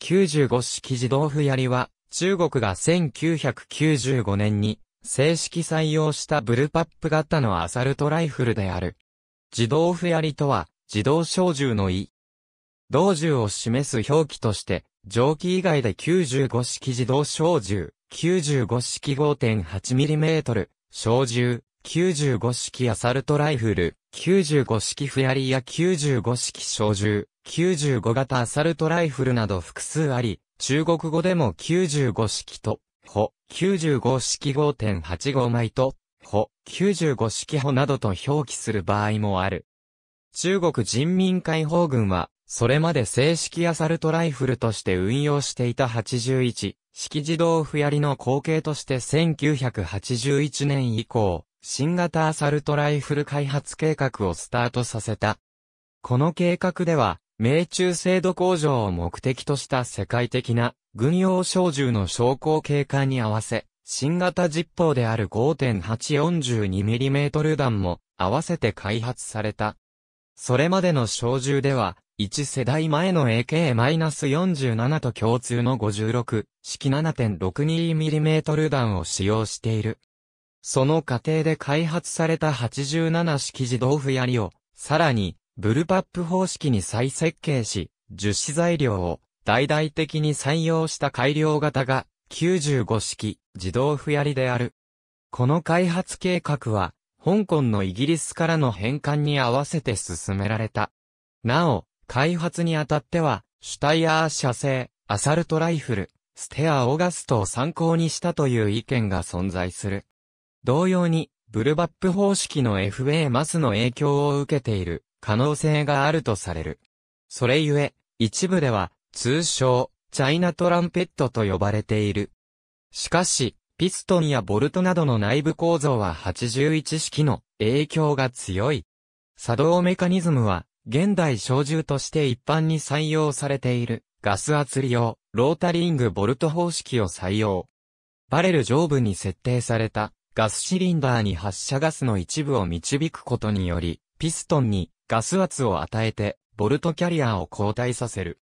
95式自動不槍は、中国が1995年に正式採用したブルパップ型のアサルトライフルである。自動不槍とは、自動小銃の意。同銃を示す表記として、蒸気以外で95式自動小銃、95式 5.8mm、小銃、95式アサルトライフル、95式フヤリや95式小銃、95型アサルトライフルなど複数あり、中国語でも95式と、ほ、95式5.85枚と、ほ、95式ほなどと表記する場合もある。中国人民解放軍は、それまで正式アサルトライフルとして運用していた81、式自動不りの後継として1981年以降、新型アサルトライフル開発計画をスタートさせた。この計画では、命中精度向上を目的とした世界的な軍用小銃の昇降警過に合わせ、新型実砲である 5.842mm 弾も合わせて開発された。それまでの小銃では、1世代前の AK-47 と共通の56式 7.62mm 弾を使用している。その過程で開発された87式自動やりを、さらにブルパップ方式に再設計し、樹脂材料を大々的に採用した改良型が95式自動不やりである。この開発計画は、香港のイギリスからの返還に合わせて進められた。なお、開発にあたっては、シュタイヤー社製、アサルトライフル、ステア・オガストを参考にしたという意見が存在する。同様に、ブルバップ方式の FA マスの影響を受けている可能性があるとされる。それゆえ、一部では、通称、チャイナトランペットと呼ばれている。しかし、ピストンやボルトなどの内部構造は81式の影響が強い。作動メカニズムは、現代小銃として一般に採用されている、ガス圧利用、ロータリングボルト方式を採用。バレル上部に設定された、ガスシリンダーに発射ガスの一部を導くことにより、ピストンにガス圧を与えて、ボルトキャリアを交代させる。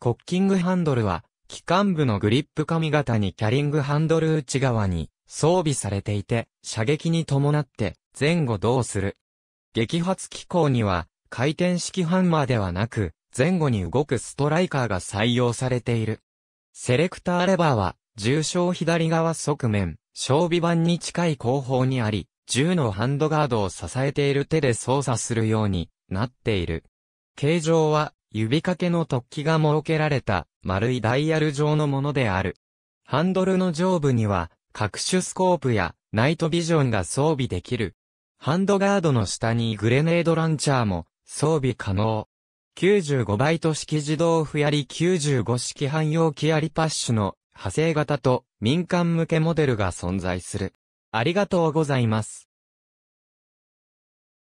コッキングハンドルは、機関部のグリップ髪型にキャリングハンドル内側に装備されていて、射撃に伴って前後動する。激発機構には、回転式ハンマーではなく、前後に動くストライカーが採用されている。セレクターレバーは、重症左側側面、装備板に近い後方にあり、銃のハンドガードを支えている手で操作するようになっている。形状は指掛けの突起が設けられた丸いダイヤル状のものである。ハンドルの上部には各種スコープやナイトビジョンが装備できる。ハンドガードの下にグレネードランチャーも装備可能。95バイト式自動負り95式汎用機リパッシュの派生型と民間向けモデルが存在する。ありがとうございます。